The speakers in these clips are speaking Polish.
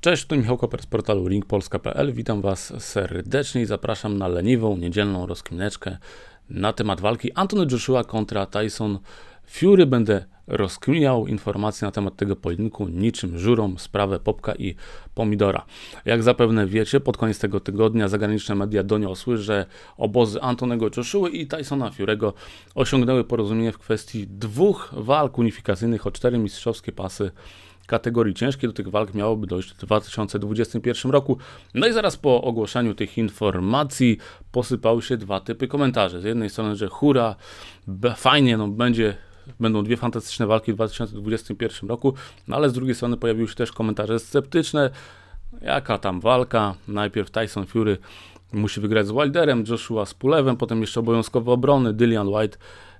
Cześć, tu Michał Koper z portalu linkpolska.pl. Witam Was serdecznie i zapraszam na leniwą, niedzielną rozkmineczkę na temat walki Antony Joshua kontra Tyson Fury. Będę rozkminiał informacje na temat tego pojedynku niczym żurą sprawę Popka i Pomidora. Jak zapewne wiecie, pod koniec tego tygodnia zagraniczne media doniosły, że obozy Antonego Joshua i Tysona Fury'ego osiągnęły porozumienie w kwestii dwóch walk unifikacyjnych o cztery mistrzowskie pasy kategorii ciężkiej. Do tych walk miałoby dojść w 2021 roku. No i zaraz po ogłoszeniu tych informacji posypały się dwa typy komentarzy. Z jednej strony, że hura, fajnie, no będzie będą dwie fantastyczne walki w 2021 roku, no ale z drugiej strony pojawiły się też komentarze sceptyczne. Jaka tam walka? Najpierw Tyson Fury musi wygrać z Wilderem, Joshua z Pulewem, potem jeszcze obowiązkowe obrony, Dillian White,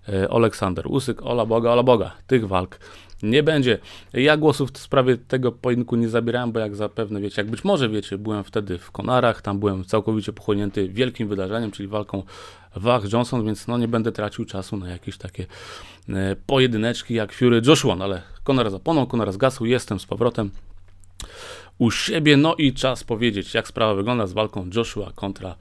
e, Aleksander Usyk, ola boga, ola boga. Tych walk nie będzie. Ja głosów w sprawie tego pojedynku nie zabierałem, bo jak zapewne wiecie, jak być może wiecie, byłem wtedy w Konarach, tam byłem całkowicie pochłonięty wielkim wydarzeniem, czyli walką Wach Johnson, więc no nie będę tracił czasu na jakieś takie e, pojedyneczki jak Fury Joshua, no ale Konar zapłonął, Konar zgasł, jestem z powrotem u siebie, no i czas powiedzieć, jak sprawa wygląda z walką Joshua kontra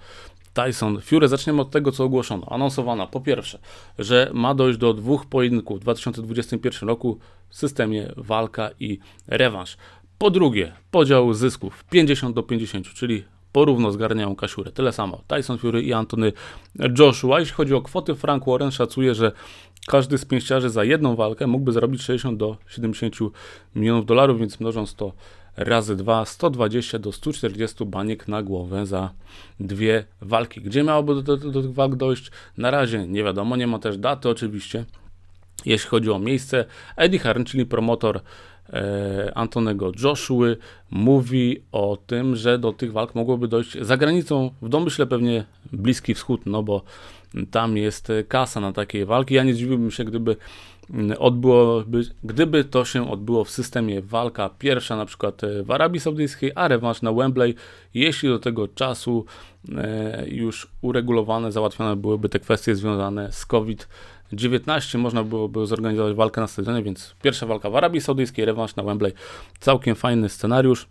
Tyson Fury. Zaczniemy od tego, co ogłoszono. Anonsowano po pierwsze, że ma dojść do dwóch pojedynków w 2021 roku w systemie walka i rewanż. Po drugie, podział zysków 50 do 50, czyli porówno zgarniają kasiurę. Tyle samo. Tyson Fury i Antony Joshua. Jeśli chodzi o kwoty, Frank Warren szacuje, że każdy z pięściarzy za jedną walkę mógłby zarobić 60 do 70 milionów dolarów, więc mnożąc to razy 2 120 do 140 baniek na głowę za dwie walki. Gdzie miałoby do, do, do tych walk dojść? Na razie nie wiadomo, nie ma też daty oczywiście. Jeśli chodzi o miejsce, Eddie Hearn, czyli promotor e, Antonego Joshua mówi o tym, że do tych walk mogłoby dojść za granicą, w domyśle pewnie Bliski Wschód, no bo tam jest e, kasa na takiej walki. Ja nie dziwiłbym się, gdyby mm, odbyło, gdyby to się odbyło w systemie walka pierwsza na przykład e, w Arabii Saudyjskiej, a rewanż na Wembley, jeśli do tego czasu e, już uregulowane, załatwione byłyby te kwestie związane z COVID-19, można byłoby zorganizować walkę na stadionie, więc pierwsza walka w Arabii Saudyjskiej, rewanż na Wembley, całkiem fajny scenariusz.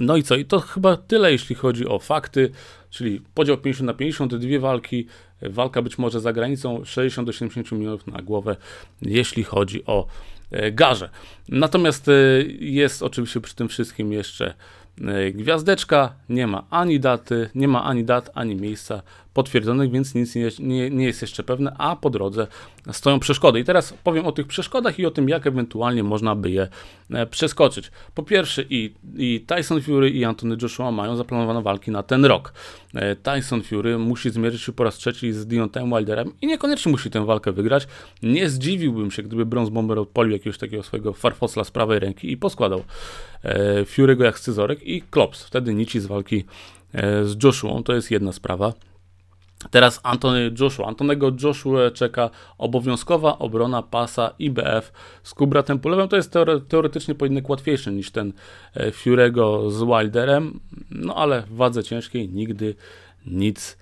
No i co? I to chyba tyle, jeśli chodzi o fakty, czyli podział 50 na 50, te dwie walki, walka być może za granicą 60 do 70 milionów na głowę, jeśli chodzi o e, garze. Natomiast e, jest oczywiście przy tym wszystkim jeszcze e, gwiazdeczka, nie ma ani daty, nie ma ani dat, ani miejsca potwierdzonych, więc nic nie, nie, nie, jest jeszcze pewne, a po drodze stoją przeszkody. I teraz powiem o tych przeszkodach i o tym, jak ewentualnie można by je e, przeskoczyć. Po pierwsze i, i Tyson Fury i Anthony Joshua mają zaplanowane walki na ten rok. E, Tyson Fury musi zmierzyć się po raz trzeci z Deontayem Wilderem i niekoniecznie musi tę walkę wygrać. Nie zdziwiłbym się, gdyby Bronze Bomber odpalił jakiegoś takiego swojego farfosla z prawej ręki i poskładał e, Fury'ego jak scyzorek i klops. Wtedy nici z walki z Joshua. To jest jedna sprawa. Teraz Antony Joshua. Antonego Joshua czeka obowiązkowa obrona pasa IBF z Kubratem Pulewem. To jest teore teoretycznie pojedynek łatwiejszy niż ten e, Fiurego z Wilderem, no ale w wadze ciężkiej nigdy nic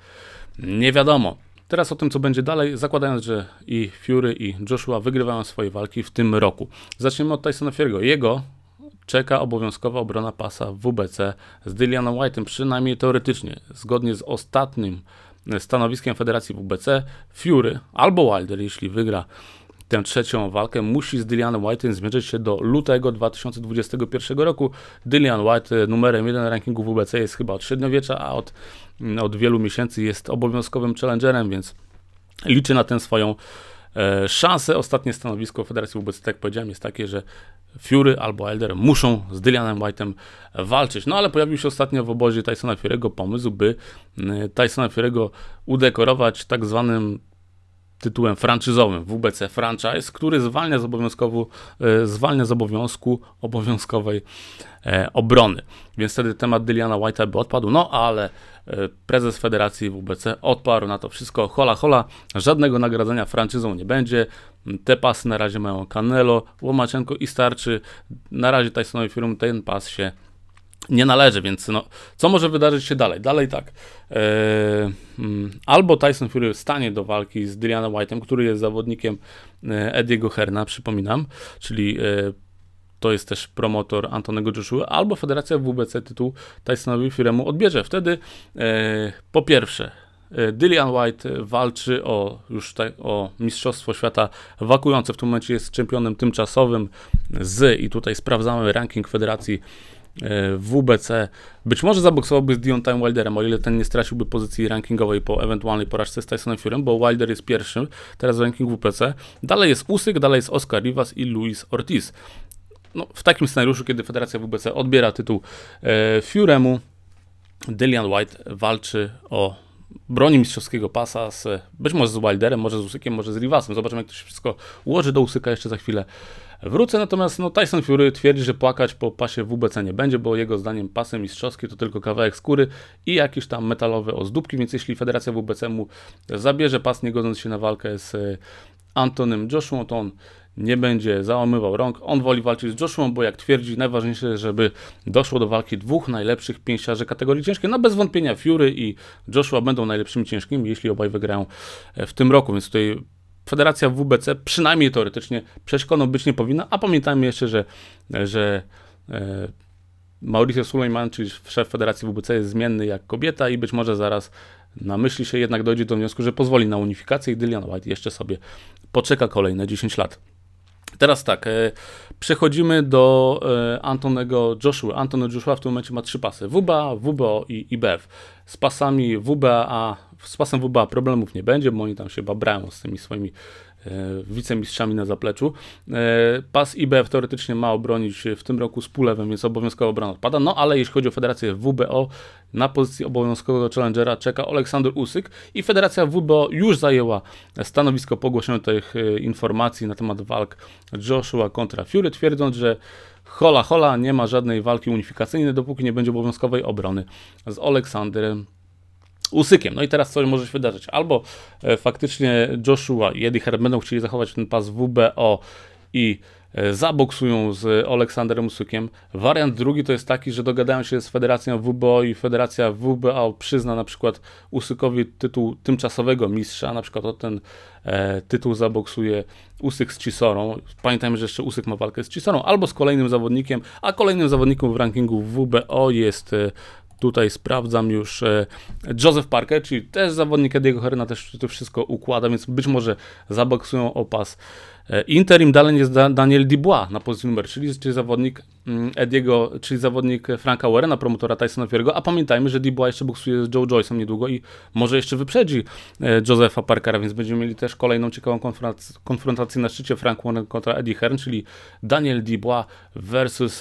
nie wiadomo. Teraz o tym, co będzie dalej, zakładając, że i Fury, i Joshua wygrywają swoje walki w tym roku. Zaczniemy od Tysona Fury'ego. Jego czeka obowiązkowa obrona pasa WBC z Dillianem White'em, przynajmniej teoretycznie. Zgodnie z ostatnim stanowiskiem Federacji WBC, Fury albo Wilder, jeśli wygra tę trzecią walkę, musi z Dillianem White'em zmierzyć się do lutego 2021 roku. Dillian White e, numerem jeden rankingu WBC jest chyba od średniowiecza, a od, mm, od wielu miesięcy jest obowiązkowym challengerem, więc liczy na tę swoją E, szanse, ostatnie stanowisko Federacji wobec, tak jak powiedziałem, jest takie, że Fury albo Elder muszą z Dylanem White'em walczyć. No ale pojawił się ostatnio w obozie Tysona Fury'ego pomysł, by mm, Tysona Fury'ego udekorować tak zwanym tytułem franczyzowym WBC Franchise, który zwalnia z, e, zwalnia z obowiązku obowiązkowej e, obrony. Więc wtedy temat Dyliana White'a by odpadł, no ale e, prezes Federacji WBC odparł na to wszystko. Hola, hola, żadnego nagradzania franczyzą nie będzie. Te pasy na razie mają Canelo, Łomaczenko i Starczy. Na razie Tysonowi firm ten pas się nie należy, więc no, co może wydarzyć się dalej? Dalej tak. E, mm, albo Tyson Fury stanie do walki z Dilliana White'em, który jest zawodnikiem e, Ediego Herna, przypominam, czyli e, to jest też promotor Antonego Joshua, albo Federacja WBC tytuł Tysonowi Fury'emu odbierze. Wtedy po pierwsze Dillian White walczy o już o Mistrzostwo Świata wakujące. W tym momencie jest czempionem tymczasowym z, i tutaj sprawdzamy ranking Federacji WBC. Być może zaboksowałby z Time Wilderem, o ile ten nie straciłby pozycji rankingowej po ewentualnej porażce z Tysonem Fury'em, bo Wilder jest pierwszym teraz w rankingu WBC. Dalej jest Usyk, dalej jest Oscar Rivas i Luis Ortiz. No, w takim scenariuszu, kiedy Federacja WBC odbiera tytuł e, Furemu, Dillian White walczy o broni mistrzowskiego pasa, z, być może z Wilderem, może z Usykiem, może z Rivasem. Zobaczymy, jak to się wszystko ułoży. Do Usyka jeszcze za chwilę wrócę. Natomiast no, Tyson Fury twierdzi, że płakać po pasie WBC nie będzie, bo jego zdaniem pasy mistrzowskie to tylko kawałek skóry i jakieś tam metalowe ozdóbki, więc jeśli Federacja WBC mu zabierze pas, nie godząc się na walkę z e, Antonym Joshua, to on nie będzie załamywał rąk. On woli walczyć z Joshua, bo jak twierdzi, najważniejsze, żeby doszło do walki dwóch najlepszych pięściarzy kategorii ciężkiej. No bez wątpienia Fury i Joshua będą najlepszymi ciężkimi, jeśli obaj wygrają e, w tym roku, więc tutaj Federacja WBC przynajmniej teoretycznie przeszkodą być nie powinna, a pamiętajmy jeszcze, że, że e, Mauricio Suleiman, czyli szef Federacji WBC jest zmienny jak kobieta i być może zaraz na myśli się jednak dojdzie do wniosku, że pozwoli na unifikację i Dillian White jeszcze sobie poczeka kolejne 10 lat. Teraz tak, e, przechodzimy do e, Antonego Joshua. Antony Joshua w tym momencie ma trzy pasy: WBA, WBO i IBF. E z pasami WBA, z pasem WBA problemów nie będzie, bo oni tam się babrają z tymi swoimi E, wicemistrzami na zapleczu. E, pas IBF teoretycznie ma obronić w tym roku z Pulewem, więc obowiązkowa obrona odpada. No ale jeśli chodzi o Federację WBO, na pozycji obowiązkowego challengera czeka Aleksander Usyk i Federacja WBO już zajęła stanowisko pogłoszone ogłoszeniu tych e, informacji na temat walk Joshua kontra Fury, twierdząc, że hola hola, nie ma żadnej walki unifikacyjnej, dopóki nie będzie obowiązkowej obrony z Aleksandrem usykiem. No i teraz coś może się wydarzyć. Albo e, faktycznie Joshua i Eddie Herb będą chcieli zachować ten pas WBO i e, zaboksują z Aleksandrem Usykiem. Wariant drugi to jest taki, że dogadają się z Federacją WBO i Federacja WBO przyzna na przykład Usykowi tytuł tymczasowego mistrza, na przykład o ten e, tytuł zaboksuje Usyk z Cisorą. Pamiętajmy, że jeszcze Usyk ma walkę z Cisorą albo z kolejnym zawodnikiem, a kolejnym zawodnikiem w rankingu WBO jest e, Tutaj sprawdzam już e, Joseph Parker, czyli też zawodnik Ediego Herna, też to wszystko układa, więc być może zaboksują opas. E, Interim dalej jest Daniel Dubois na pozycji numer 3, czyli zawodnik mm, Ediego, czyli zawodnik Franka Warrena, promotora Tysona Fury'ego, a pamiętajmy, że Dubois jeszcze boksuje z Joe Joyce'em niedługo i może jeszcze wyprzedzi e, Josepha Parkera, więc będziemy mieli też kolejną ciekawą konfrontację na szczycie Frank Warren kontra Eddie Hearn, czyli Daniel Dubois versus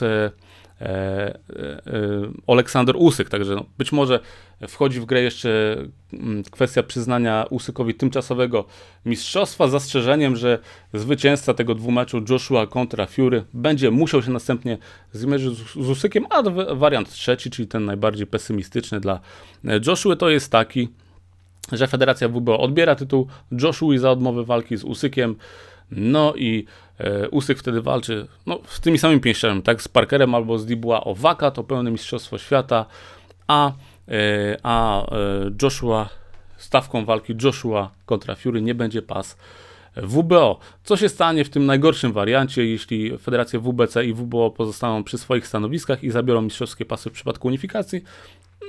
E, e, e, Aleksander Usyk, także no, być może wchodzi w grę jeszcze mm, kwestia przyznania Usykowi tymczasowego mistrzostwa zastrzeżeniem, że zwycięzca tego dwumeczu Joshua kontra Fury będzie musiał się następnie zmierzyć z Usykiem, a wariant trzeci, czyli ten najbardziej pesymistyczny dla Joshua to jest taki, że Federacja WBO odbiera tytuł Joshua za odmowę walki z Usykiem no i e, Usyk wtedy walczy no, z tymi samymi pięściami, tak? Z Parkerem albo z Dibła o Waka, to pełne mistrzostwo świata, a, e, a e, Joshua, stawką walki Joshua kontra Fury nie będzie pas WBO. Co się stanie w tym najgorszym wariancie, jeśli federacje WBC i WBO pozostaną przy swoich stanowiskach i zabiorą mistrzowskie pasy w przypadku unifikacji?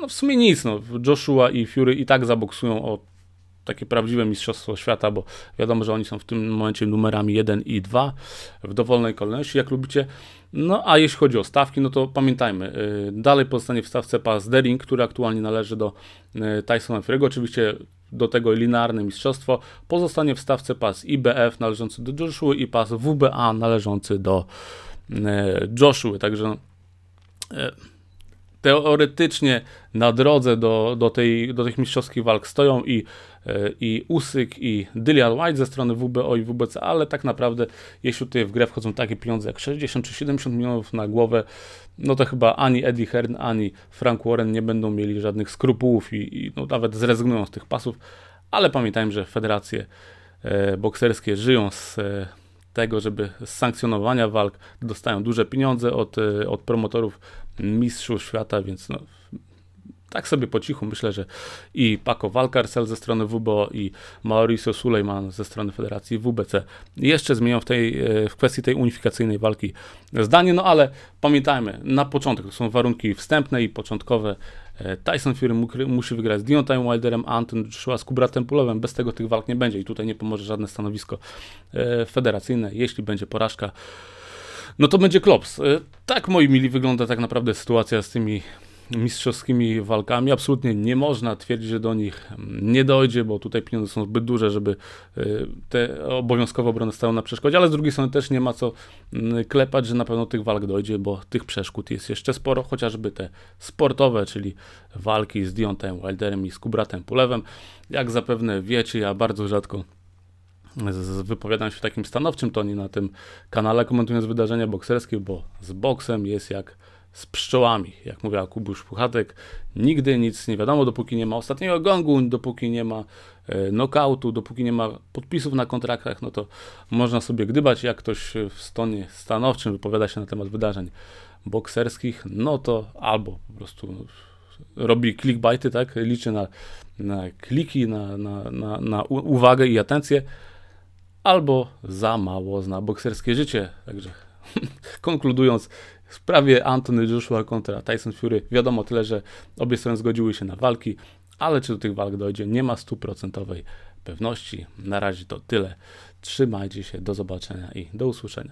No w sumie nic, no. Joshua i Fury i tak zaboksują o takie prawdziwe mistrzostwo świata, bo wiadomo, że oni są w tym momencie numerami 1 i 2 w dowolnej kolejności, jak lubicie. No a jeśli chodzi o stawki, no to pamiętajmy, y, dalej pozostanie w stawce pas Dering, który aktualnie należy do y, Tysona Fury'ego, oczywiście do tego linearne mistrzostwo, pozostanie w stawce pas IBF należący do Joshua i pas WBA należący do y, Joshua, także teoretycznie na drodze do, do, tej, do tych mistrzowskich walk stoją i, e, i Usyk, i Dillian White ze strony WBO i WBC, ale tak naprawdę jeśli tutaj w grę wchodzą takie pieniądze jak 60 czy 70 milionów na głowę, no to chyba ani Eddie Hearn, ani Frank Warren nie będą mieli żadnych skrupułów i, i no, nawet zrezygnują z tych pasów, ale pamiętajmy, że federacje e, bokserskie żyją z e, tego, żeby z sankcjonowania walk dostają duże pieniądze od, e, od promotorów mistrzów świata, więc no, tak sobie po cichu myślę, że i Paco Valcarcel ze strony WBO i Mauricio Sulejman ze strony Federacji WBC jeszcze zmienią w, tej, e, w kwestii tej unifikacyjnej walki zdanie, no ale pamiętajmy, na początek to są warunki wstępne i początkowe e, Tyson Fury musi wygrać z Deontay Wilderem, a Anton Joshua z Kubratem Pulowem. Bez tego tych walk nie będzie i tutaj nie pomoże żadne stanowisko e, federacyjne, jeśli będzie porażka no to będzie klops. E, tak, moi mili, wygląda tak naprawdę sytuacja z tymi mistrzowskimi walkami. Absolutnie nie można twierdzić, że do nich mm, nie dojdzie, bo tutaj pieniądze są zbyt duże, żeby e, te obowiązkowe obrony stały na przeszkodzie, ale z drugiej strony też nie ma co mm, klepać, że na pewno tych walk dojdzie, bo tych przeszkód jest jeszcze sporo, chociażby te sportowe, czyli walki z Diontem Wilderem i z Kubratem Pulewem. Jak zapewne wiecie, ja bardzo rzadko wypowiadam się w takim stanowczym tonie na tym kanale, komentując wydarzenia bokserskie, bo z boksem jest jak z pszczołami. Jak mówiła Kubusz Puchatek, nigdy nic nie wiadomo, dopóki nie ma ostatniego gongu, dopóki nie ma e, nokautu, dopóki nie ma podpisów na kontraktach, no to można sobie gdybać, jak ktoś w stanie stanowczym wypowiada się na temat wydarzeń bokserskich, no to albo po prostu robi clickbaity, tak, liczy na, na kliki, na, na, na, na uwagę i atencję, albo za mało zna bokserskie życie. Także konkludując, w sprawie Anthony Joshua kontra Tyson Fury wiadomo tyle, że obie strony zgodziły się na walki, ale czy do tych walk dojdzie, nie ma stuprocentowej pewności. Na razie to tyle. Trzymajcie się, do zobaczenia i do usłyszenia.